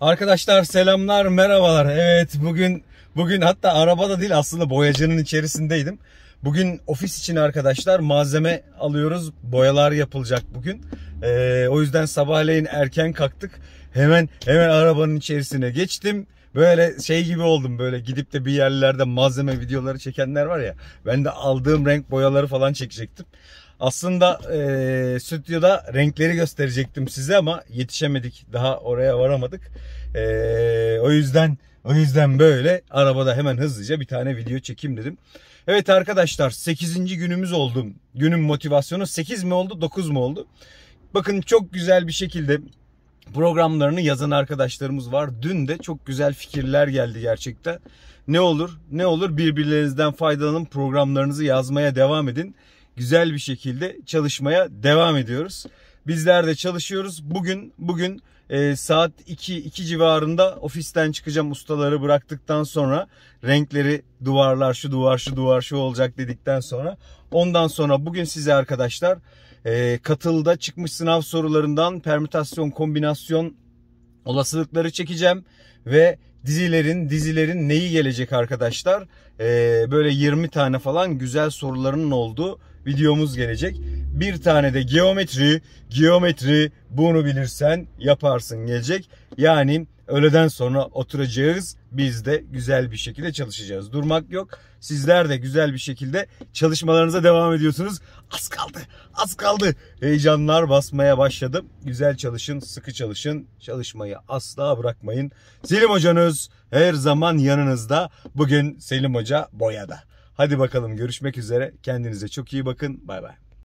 Arkadaşlar selamlar merhabalar. Evet bugün bugün hatta arabada değil aslında boyacının içerisindeydim. Bugün ofis için arkadaşlar malzeme alıyoruz. Boyalar yapılacak bugün. Ee, o yüzden sabahleyin erken kalktık. Hemen hemen arabanın içerisine geçtim. Böyle şey gibi oldum böyle gidip de bir yerlerde malzeme videoları çekenler var ya. Ben de aldığım renk boyaları falan çekecektim. Aslında e, stüdyoda renkleri gösterecektim size ama yetişemedik. Daha oraya varamadık. E, o yüzden o yüzden böyle arabada hemen hızlıca bir tane video çekeyim dedim. Evet arkadaşlar 8. günümüz oldu. Günün motivasyonu 8 mi oldu 9 mu oldu? Bakın çok güzel bir şekilde programlarını yazan arkadaşlarımız var. Dün de çok güzel fikirler geldi gerçekten. Ne olur ne olur birbirlerinizden faydalanın programlarınızı yazmaya devam edin güzel bir şekilde çalışmaya devam ediyoruz. Bizler de çalışıyoruz. Bugün bugün e, saat 2 2 civarında ofisten çıkacağım ustaları bıraktıktan sonra renkleri duvarlar şu duvar şu duvar şu olacak dedikten sonra ondan sonra bugün size arkadaşlar e, katılda çıkmış sınav sorularından permütasyon kombinasyon olasılıkları çekeceğim ve dizilerin dizilerin neyi gelecek arkadaşlar? Ee, böyle 20 tane falan güzel sorularının olduğu videomuz gelecek bir tane de geometri. Geometri bunu bilirsen yaparsın gelecek. Yani öğleden sonra oturacağız. Biz de güzel bir şekilde çalışacağız. Durmak yok. Sizler de güzel bir şekilde çalışmalarınıza devam ediyorsunuz. Az kaldı. Az kaldı. Heyecanlar basmaya başladı. Güzel çalışın, sıkı çalışın. Çalışmayı asla bırakmayın. Selim hocanız her zaman yanınızda. Bugün Selim hoca boyada. Hadi bakalım görüşmek üzere. Kendinize çok iyi bakın. Bay bay.